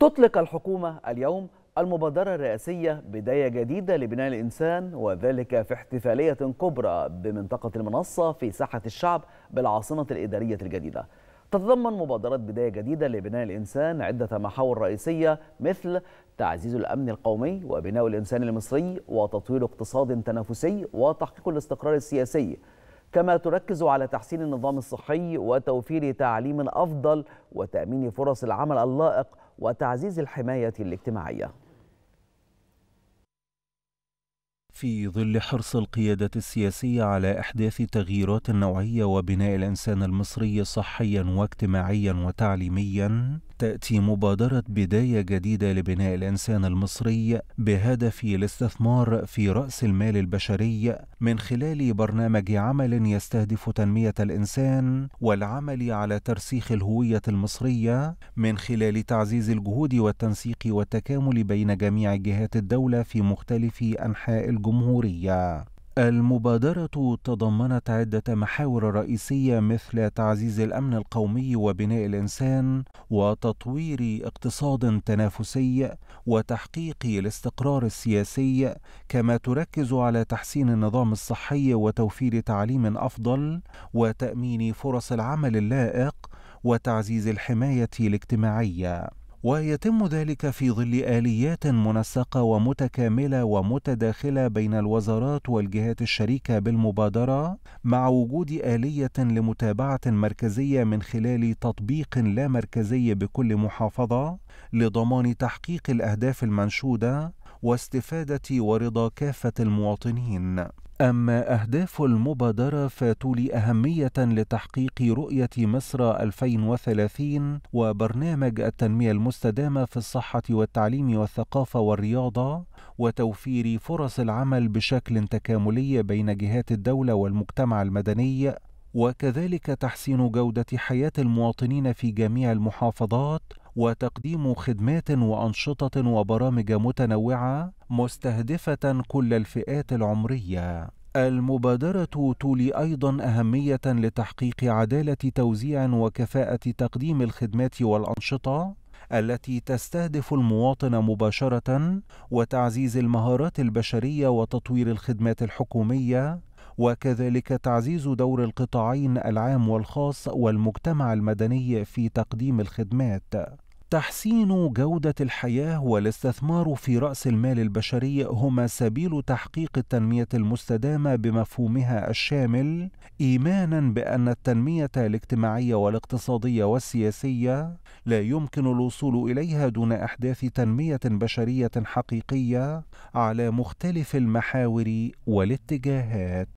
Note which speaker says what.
Speaker 1: تطلق الحكومة اليوم المبادرة الرئاسية بداية جديدة لبناء الإنسان وذلك في احتفالية كبرى بمنطقة المنصة في ساحة الشعب بالعاصمة الإدارية الجديدة تتضمن مبادرة بداية جديدة لبناء الإنسان عدة محاور رئيسية مثل تعزيز الأمن القومي وبناء الإنسان المصري وتطوير اقتصاد تنافسي وتحقيق الاستقرار السياسي كما تركز على تحسين النظام الصحي وتوفير تعليم أفضل وتأمين فرص العمل اللائق وتعزيز الحماية الاجتماعية
Speaker 2: في ظل حرص القيادة السياسية على إحداث تغييرات نوعية وبناء الإنسان المصري صحيا واجتماعيا وتعليميا تأتي مبادرة بداية جديدة لبناء الإنسان المصري بهدف الاستثمار في رأس المال البشري من خلال برنامج عمل يستهدف تنمية الإنسان والعمل على ترسيخ الهوية المصرية من خلال تعزيز الجهود والتنسيق والتكامل بين جميع جهات الدولة في مختلف أنحاء الجمهورية الجمهورية المبادرة تضمنت عدة محاور رئيسية مثل تعزيز الأمن القومي وبناء الإنسان وتطوير اقتصاد تنافسي وتحقيق الاستقرار السياسي كما تركز على تحسين النظام الصحي وتوفير تعليم أفضل وتأمين فرص العمل اللائق وتعزيز الحماية الاجتماعية ويتم ذلك في ظل آليات منسقة ومتكاملة ومتداخلة بين الوزارات والجهات الشريكة بالمبادرة مع وجود آلية لمتابعة مركزية من خلال تطبيق لا مركزي بكل محافظة لضمان تحقيق الأهداف المنشودة واستفادة ورضا كافة المواطنين أما أهداف المبادرة فتولي أهمية لتحقيق رؤية مصر 2030 وبرنامج التنمية المستدامة في الصحة والتعليم والثقافة والرياضة وتوفير فرص العمل بشكل تكاملي بين جهات الدولة والمجتمع المدني وكذلك تحسين جودة حياة المواطنين في جميع المحافظات وتقديم خدمات وانشطه وبرامج متنوعه مستهدفه كل الفئات العمريه المبادرة تولي أيضا أهمية لتحقيق عدالة توزيع وكفاءة تقديم الخدمات والأنشطة التي تستهدف المواطن مباشرة وتعزيز المهارات البشرية وتطوير الخدمات الحكومية وكذلك تعزيز دور القطاعين العام والخاص والمجتمع المدني في تقديم الخدمات تحسين جودة الحياة والاستثمار في رأس المال البشري هما سبيل تحقيق التنمية المستدامة بمفهومها الشامل، إيمانًا بأن التنمية الاجتماعية والاقتصادية والسياسية لا يمكن الوصول إليها دون إحداث تنمية بشرية حقيقية على مختلف المحاور والاتجاهات.